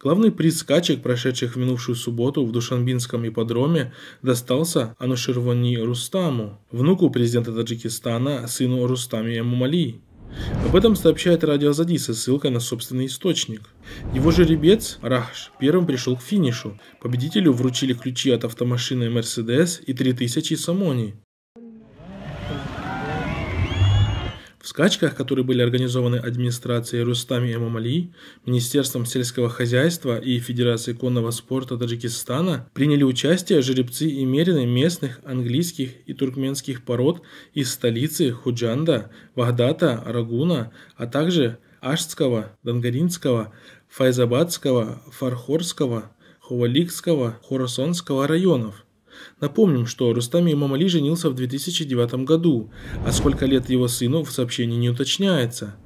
Главный приз скачек, прошедших в минувшую субботу в Душанбинском ипподроме, достался Ануширвани Рустаму, внуку президента Таджикистана, сыну Рустами Мумали. Об этом сообщает радио Зади со ссылкой на собственный источник. Его жеребец, Рахш, первым пришел к финишу. Победителю вручили ключи от автомашины Mercedes и 3000 самони. В скачках, которые были организованы администрацией Рустами Эмамали, Министерством сельского хозяйства и Федерацией конного спорта Таджикистана, приняли участие жеребцы и мерины местных английских и туркменских пород из столицы Худжанда, Вагдата, Рагуна, а также Аштского, Дангаринского, Файзабадского, Фархорского, Хуваликского, Хорасонского районов – Напомним, что Рустам Имамали женился в 2009 году, а сколько лет его сыну в сообщении не уточняется.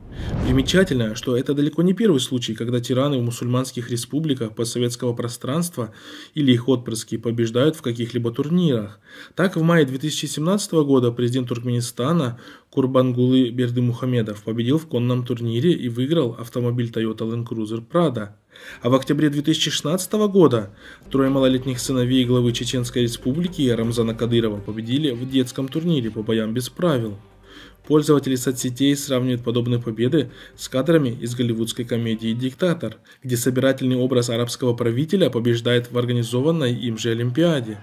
Примечательно, что это далеко не первый случай, когда тираны в мусульманских республиках постсоветского пространства или их отпрыски побеждают в каких-либо турнирах. Так, в мае 2017 года президент Туркменистана Курбангулы Бердымухамедов победил в конном турнире и выиграл автомобиль Toyota Land Cruiser Prado. А в октябре 2016 года трое малолетних сыновей главы Чеченской республики Рамзана Кадырова победили в детском турнире по боям без правил. Пользователи соцсетей сравнивают подобные победы с кадрами из голливудской комедии «Диктатор», где собирательный образ арабского правителя побеждает в организованной им же Олимпиаде.